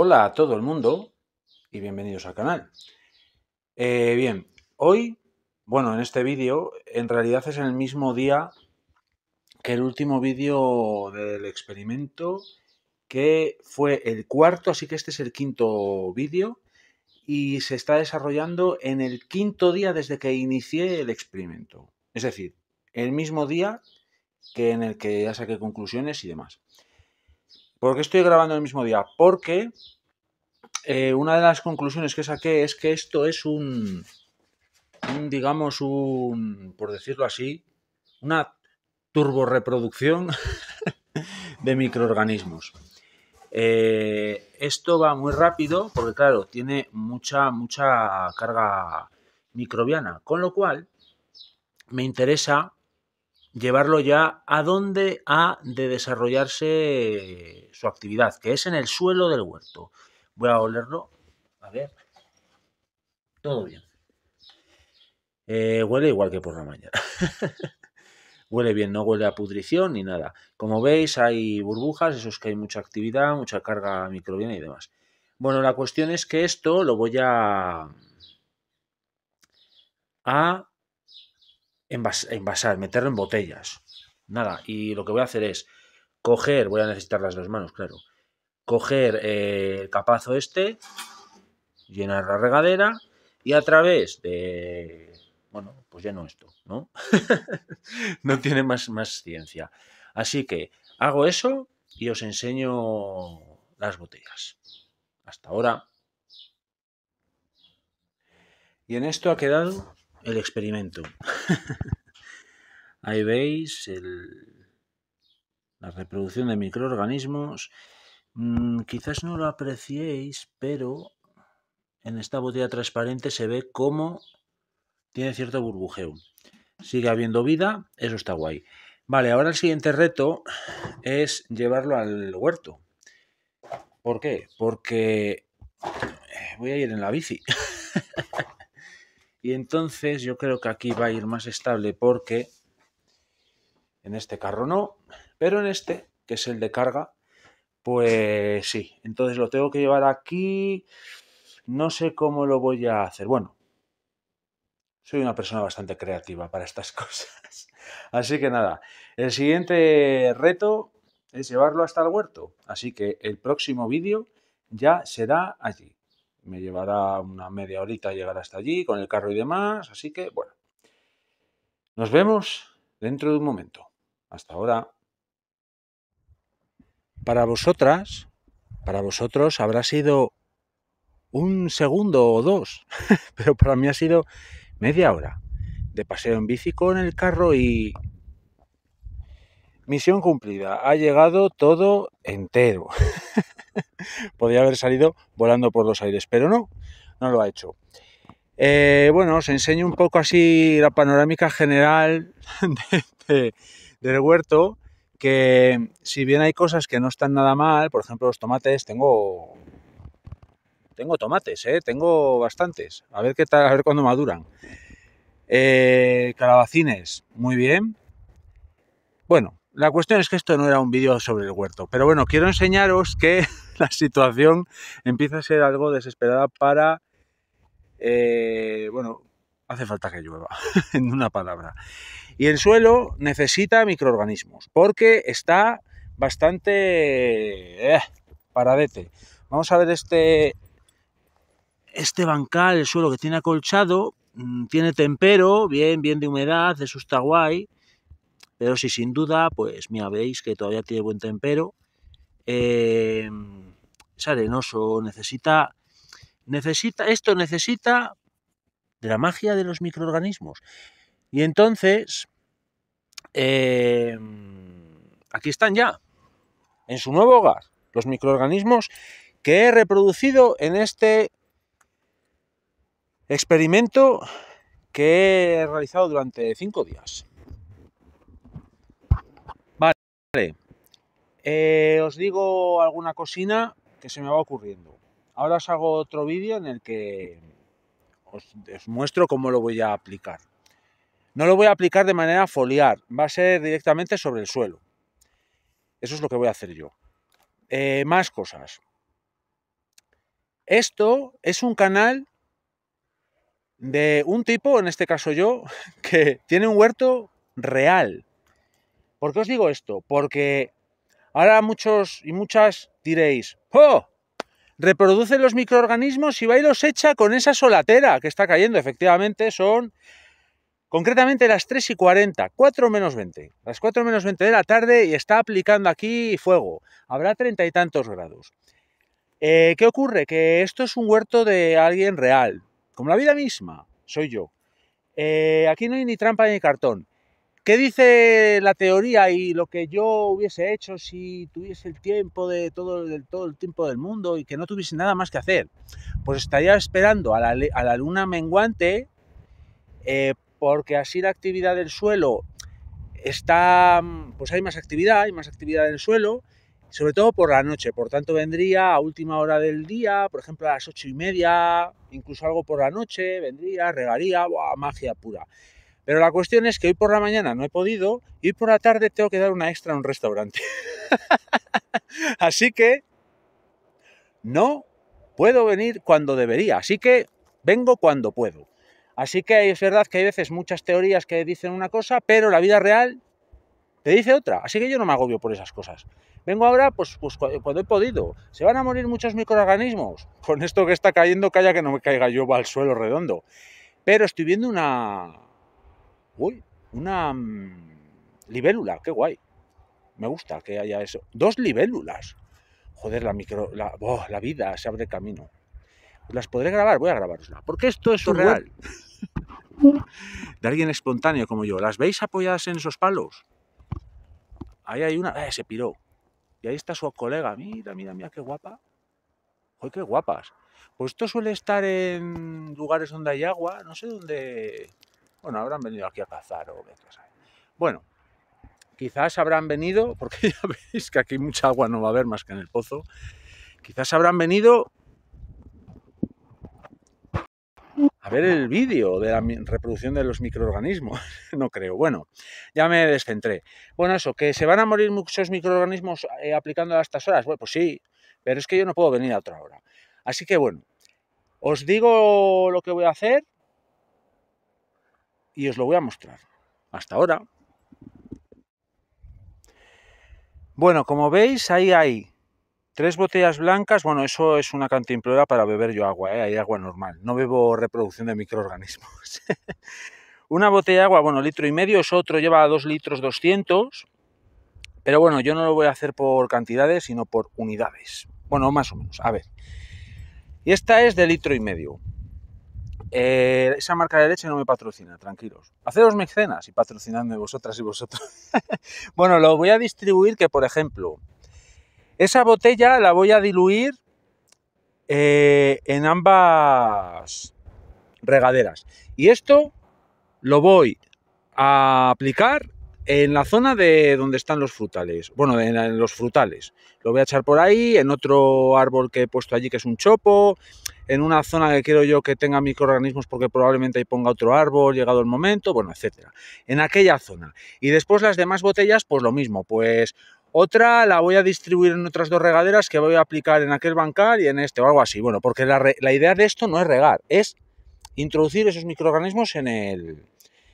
Hola a todo el mundo y bienvenidos al canal. Eh, bien, hoy, bueno, en este vídeo, en realidad es el mismo día que el último vídeo del experimento, que fue el cuarto, así que este es el quinto vídeo, y se está desarrollando en el quinto día desde que inicié el experimento. Es decir, el mismo día que en el que ya saqué conclusiones y demás. ¿Por qué estoy grabando el mismo día? Porque eh, una de las conclusiones que saqué es que esto es un, digamos, un, por decirlo así, una turboreproducción de microorganismos. Eh, esto va muy rápido porque, claro, tiene mucha, mucha carga microbiana, con lo cual me interesa llevarlo ya a donde ha de desarrollarse su actividad, que es en el suelo del huerto. Voy a olerlo. A ver. Todo bien. Eh, huele igual que por la mañana. huele bien, no huele a pudrición ni nada. Como veis, hay burbujas, eso es que hay mucha actividad, mucha carga microbiana y demás. Bueno, la cuestión es que esto lo voy a... a envasar, meterlo en botellas. Nada, y lo que voy a hacer es coger, voy a necesitar las dos manos, claro. Coger eh, el capazo este, llenar la regadera y a través de... Bueno, pues lleno esto, ¿no? no tiene más, más ciencia. Así que hago eso y os enseño las botellas. Hasta ahora. Y en esto ha quedado el experimento. Ahí veis la reproducción de microorganismos. Mm, quizás no lo apreciéis, pero en esta botella transparente se ve cómo tiene cierto burbujeo. Sigue habiendo vida, eso está guay. Vale, ahora el siguiente reto es llevarlo al huerto. ¿Por qué? Porque eh, voy a ir en la bici. Y entonces yo creo que aquí va a ir más estable porque en este carro no, pero en este, que es el de carga, pues sí. Entonces lo tengo que llevar aquí. No sé cómo lo voy a hacer. Bueno, soy una persona bastante creativa para estas cosas. Así que nada, el siguiente reto es llevarlo hasta el huerto. Así que el próximo vídeo ya será allí me llevará una media horita llegar hasta allí con el carro y demás, así que bueno. Nos vemos dentro de un momento. Hasta ahora. Para vosotras, para vosotros habrá sido un segundo o dos, pero para mí ha sido media hora de paseo en bici con el carro y Misión cumplida, ha llegado todo entero. Podría haber salido volando por los aires, pero no, no lo ha hecho. Eh, bueno, os enseño un poco así la panorámica general del huerto, que si bien hay cosas que no están nada mal, por ejemplo los tomates, tengo, tengo tomates, eh, tengo bastantes, a ver qué tal, a ver cuándo maduran. Eh, calabacines, muy bien. Bueno, la cuestión es que esto no era un vídeo sobre el huerto, pero bueno, quiero enseñaros que la situación empieza a ser algo desesperada para... Eh, bueno, hace falta que llueva, en una palabra. Y el suelo necesita microorganismos, porque está bastante eh, paradete. Vamos a ver este, este bancal, el suelo que tiene acolchado, mm, tiene tempero, bien, bien de humedad, de está guay. Pero si sin duda, pues mira, veis que todavía tiene buen tempero. Em, es arenoso, necesita, necesita, esto necesita de la magia de los microorganismos. Y entonces, em, aquí están ya, en su nuevo hogar, los microorganismos que he reproducido en este experimento que he realizado durante cinco días. Eh, os digo alguna cocina que se me va ocurriendo. Ahora os hago otro vídeo en el que os, muestro cómo lo voy a aplicar. No lo voy a aplicar de manera foliar, va a ser directamente sobre el suelo. Eso es lo que voy a hacer yo. Eh, más cosas. Esto es un canal de un tipo, en este caso yo, que tiene un huerto real. ¿Por qué os digo esto? Porque ahora muchos y muchas diréis, ¡oh! Reproduce los microorganismos y va y los echa con esa solatera que está cayendo. Efectivamente, son concretamente las 3 y 40, 4 menos 20. Las 4 menos 20 de la tarde y está aplicando aquí fuego. Habrá treinta y tantos grados. Eh, ¿Qué ocurre? Que esto es un huerto de alguien real, como la vida misma, soy yo. Eh, aquí no hay ni trampa ni cartón. ¿Qué dice la teoría y lo que yo hubiese hecho si tuviese el tiempo de todo, el tiempo del mundo y que no tuviese nada más que hacer? Pues estaría esperando a la, luna menguante eh, porque así la actividad del suelo está, mm, pues hay más actividad, hay más actividad del suelo, sobre todo por la noche, por tanto vendría a última hora del día, por ejemplo a las ocho y media, incluso algo por la noche, vendría, regaría, ¡buah, magia pura! Pero la cuestión es que hoy por la mañana no he podido y por la tarde tengo que dar una extra en un restaurante. Así que no puedo venir cuando debería. Así que vengo cuando puedo. Así que es verdad que hay veces muchas teorías que dicen una cosa, pero la vida real te dice otra. Así que yo no me agobio por esas cosas. Vengo ahora, pues, pues cuando he podido. ¿Se van a morir muchos microorganismos? Con esto que está cayendo, calla que no me caiga yo al suelo redondo. Pero estoy viendo una, Uy, una mm, libélula, qué guay. Me gusta que haya eso. Dos libélulas. Joder, la micro. La, oh, vida se abre camino. ¿Las podré grabar? Voy a grabarosla. Porque esto es surreal. De alguien espontáneo como yo. ¿Las veis apoyadas en esos palos? Ahí hay una. Eh, se piró. Y ahí está su colega. Mira, mira, mira, qué guapa. Joder, qué guapas. Pues esto suele estar en lugares donde hay agua. No sé dónde bueno, habrán venido aquí a cazar o qué Bueno, quizás habrán venido, porque ya veis que aquí mucha agua no va a haber más que en el pozo, quizás habrán venido a ver el vídeo de la reproducción de los microorganismos. No creo. Bueno, ya me descentré. Bueno, eso, que se van a morir muchos microorganismos eh, aplicando a estas horas. Bueno, pues sí, pero es que yo no puedo venir a otra hora. Así que bueno, os digo lo que voy a hacer y os lo voy a mostrar. Hasta ahora. Bueno, como veis, ahí hay tres botellas blancas. Bueno, eso es una cantimplora para beber yo agua, ¿eh? hay agua normal. No bebo reproducción de microorganismos. una botella de agua, bueno, litro y medio, es otro, lleva 2 litros 200. Pero bueno, yo no lo voy a hacer por cantidades, sino por unidades. Bueno, más o menos. A ver. Y esta es de litro y medio. Eh, esa marca de leche no me patrocina, tranquilos. haceros mecenas y patrocinadme vosotras y vosotros. bueno, lo voy a distribuir que, por ejemplo, esa botella la voy a diluir eh, en ambas regaderas. Y esto lo voy a aplicar en la zona de donde están los frutales. Bueno, en los frutales. Lo voy a echar por ahí, en otro árbol que he puesto allí que es un chopo en una zona que quiero yo que tenga microorganismos porque probablemente ahí ponga otro árbol, llegado el momento, bueno, etcétera. En aquella zona. Y después las demás botellas, pues lo mismo, pues otra la voy a distribuir en otras dos regaderas que voy a aplicar en aquel bancal y en este o algo así. Bueno, porque la, idea de esto no es regar, es introducir esos microorganismos en el,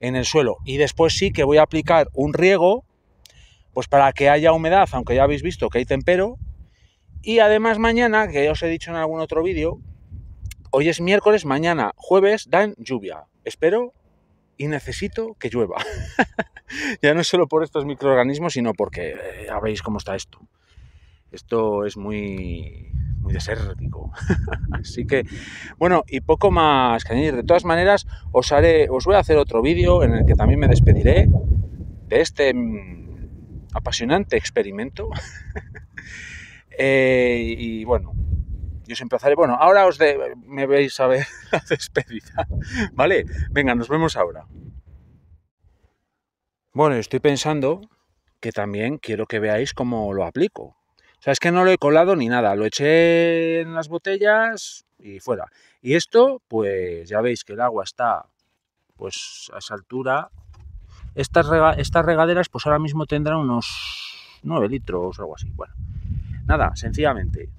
en el suelo. Y después sí que voy a aplicar un riego, pues para que haya humedad, aunque ya habéis visto que hay tempero. Y además mañana, que ya os he dicho en algún otro vídeo, Hoy es miércoles, mañana jueves dan lluvia. Espero y necesito que llueva. ya no solo por estos microorganismos, sino porque habéis eh, cómo está esto. Esto es muy, muy desértico. Así que, bueno, y poco más que añadir. De todas maneras, os, haré, os voy a hacer otro vídeo en el que también me despediré de este mm, apasionante experimento. Eh, y bueno, yo os empezaré, bueno, ahora os me veis a ver la despedida. ¿Vale? Venga, nos vemos ahora. Bueno, estoy pensando que también quiero que veáis cómo lo aplico. O sea, es que no lo he colado ni nada, lo eché en las botellas y fuera. Y esto, pues ya veis que el agua está pues a esa altura. Estas, estas regaderas pues ahora mismo tendrán unos 9 litros o algo así. Bueno, nada, sencillamente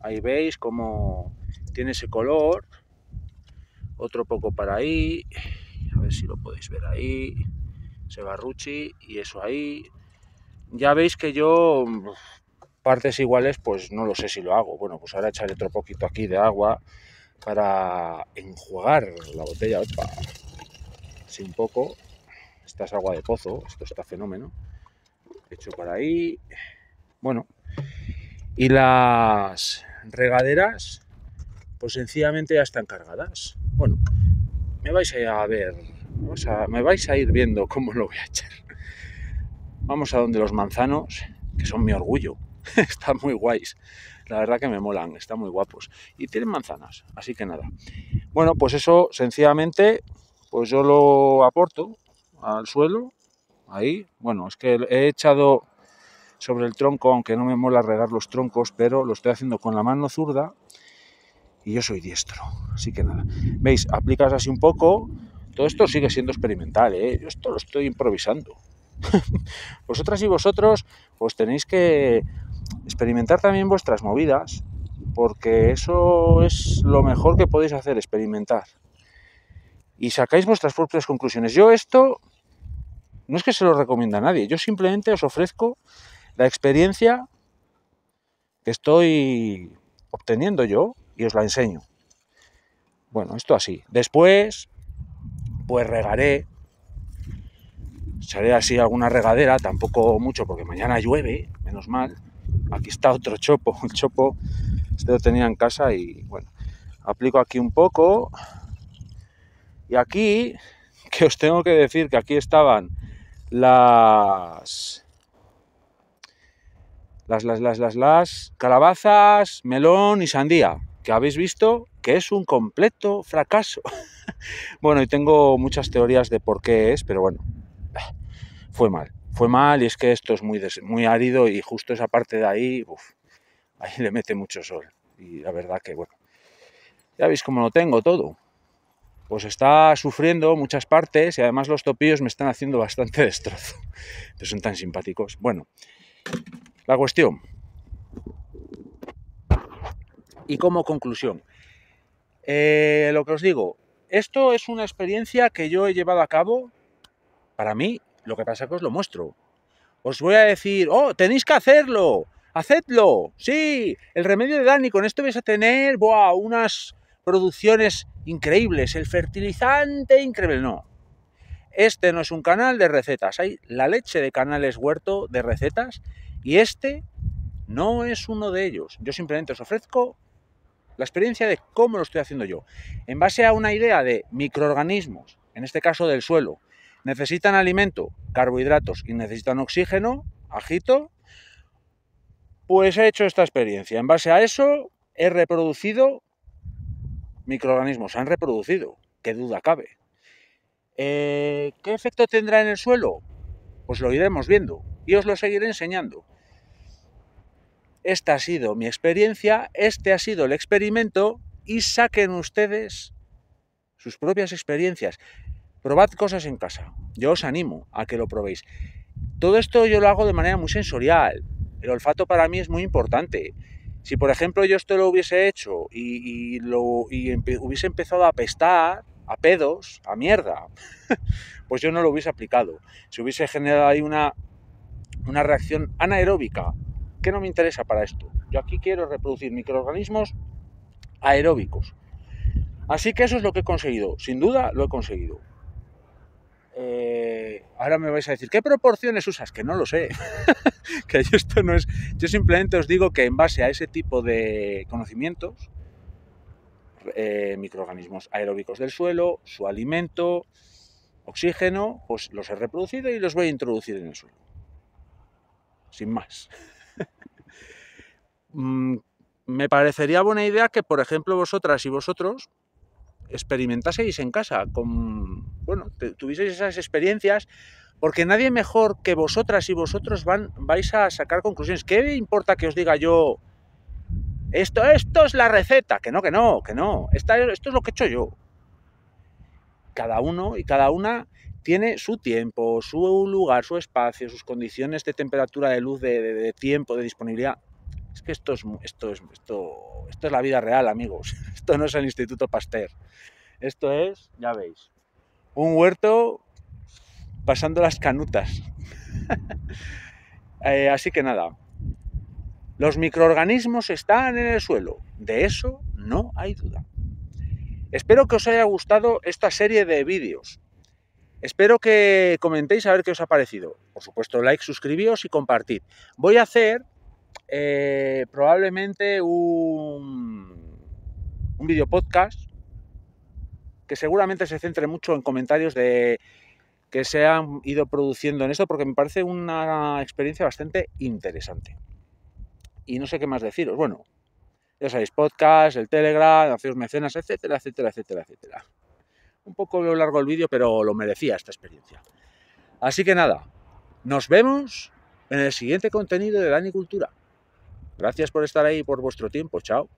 Ahí veis cómo tiene ese color. Otro poco para ahí. A ver si lo podéis ver ahí. se ruchi y eso ahí. Ya veis que yo partes iguales pues no lo sé si lo hago. Bueno, pues ahora echaré otro poquito aquí de agua para enjuagar la botella. Opa. un poco. Esta es agua de pozo. Esto está fenómeno. Hecho para ahí. Bueno, y las regaderas, pues sencillamente ya están cargadas. Bueno, me vais a ver, o sea, me vais a ir viendo cómo lo voy a echar. Vamos a donde los manzanos, que son mi orgullo. están muy guays. La verdad que me molan, están muy guapos. Y tienen manzanas, así que nada. Bueno, pues eso sencillamente, pues yo lo aporto al suelo. Ahí, bueno, es que he echado sobre el tronco, aunque no me mola regar los troncos, pero lo estoy haciendo con la mano zurda y yo soy diestro. Así que nada, veis, aplicas así un poco, todo esto sigue siendo experimental, ¿eh? yo esto lo estoy improvisando. Vosotras y vosotros, os pues tenéis que experimentar también vuestras movidas, porque eso es lo mejor que podéis hacer, experimentar. Y sacáis vuestras propias conclusiones. Yo esto no es que se lo recomienda a nadie, yo simplemente os ofrezco la experiencia que estoy obteniendo yo y os la enseño. Bueno, esto así. Después, pues regaré. Echaré así alguna regadera, tampoco mucho porque mañana llueve, menos mal. Aquí está otro chopo, el chopo, este lo tenía en casa y bueno, aplico aquí un poco. Y aquí, que os tengo que decir que aquí estaban las las, las, las, las, las, calabazas, melón y sandía, que habéis visto que es un completo fracaso. bueno, y tengo muchas teorías de por qué es, pero bueno, fue mal. Fue mal y es que esto es muy, muy árido y justo esa parte de ahí, uf, ahí le mete mucho sol. Y la verdad que, bueno, ya veis cómo lo tengo todo. Pues está sufriendo muchas partes y además los topillos me están haciendo bastante destrozo. Pero son tan simpáticos. Bueno, la cuestión. Y como conclusión, eh, lo que os digo, esto es una experiencia que yo he llevado a cabo para mí, lo que pasa es que os lo muestro. Os voy a decir, oh, tenéis que hacerlo, hacedlo, sí, el remedio de Dani, con esto vais a tener, ¡buah! unas producciones increíbles, el fertilizante increíble, no. Este no es un canal de recetas, hay la leche de canales huerto de recetas y este no es uno de ellos. Yo simplemente os ofrezco la experiencia de cómo lo estoy haciendo yo. En base a una idea de microorganismos, en este caso del suelo, necesitan alimento, carbohidratos y necesitan oxígeno, agito, pues he hecho esta experiencia. En base a eso he reproducido microorganismos, han reproducido, qué duda cabe. Eh, ¿Qué efecto tendrá en el suelo? Pues lo iremos viendo y os lo seguiré enseñando. Esta ha sido mi experiencia, este ha sido el experimento y saquen ustedes sus propias experiencias. Probad cosas en casa. Yo os animo a que lo probéis. Todo esto yo lo hago de manera muy sensorial. El olfato para mí es muy importante. Si por ejemplo yo esto lo hubiese hecho y, lo, hubiese empezado a apestar, a pedos, a mierda, pues yo no lo hubiese aplicado. Si hubiese generado ahí una una reacción anaeróbica, que no me interesa para esto. Yo aquí quiero reproducir microorganismos aeróbicos. Así que eso es lo que he conseguido. Sin duda lo he conseguido. Eh, ahora me vais a decir, ¿qué proporciones usas? Que no lo sé. que yo esto no es. Yo simplemente os digo que en base a ese tipo de conocimientos, eh, microorganismos aeróbicos del suelo, su alimento, oxígeno, pues los he reproducido y los voy a introducir en el suelo sin más. Mm, me parecería buena idea que, por ejemplo, vosotras y vosotros experimentaseis en casa, con, bueno, tuvieseis esas experiencias, porque nadie mejor que vosotras y vosotros van, vais a sacar conclusiones. ¿Qué importa que os diga yo, esto, esto es la receta? Que no, que no, que no. esto es lo que he hecho yo. Cada uno y cada una tiene su tiempo, su lugar, su espacio, sus condiciones de temperatura, de luz, de, tiempo, de disponibilidad. Es que esto es, esto, es, esto, es la vida real, amigos. Esto no es el Instituto Pasteur. Esto es, ya veis, un huerto pasando las canutas. Eh, así que nada, los microorganismos están en el suelo, de eso no hay duda. Espero que os haya gustado esta serie de vídeos. Espero que comentéis a ver qué os ha parecido. Por supuesto, like, suscribíos y compartid. Voy a hacer eh, probablemente un, un video podcast que seguramente se centre mucho en comentarios de que se han ido produciendo en esto porque me parece una experiencia bastante interesante. Y no sé qué más deciros. Bueno, ya sabéis, podcast, el Telegram, haceros mecenas, etcétera, etcétera, etcétera, etcétera un poco largo el vídeo, pero lo merecía esta experiencia. Así que nada, nos vemos en el siguiente contenido de Dani Cultura. Gracias por estar ahí y por vuestro tiempo. Chao.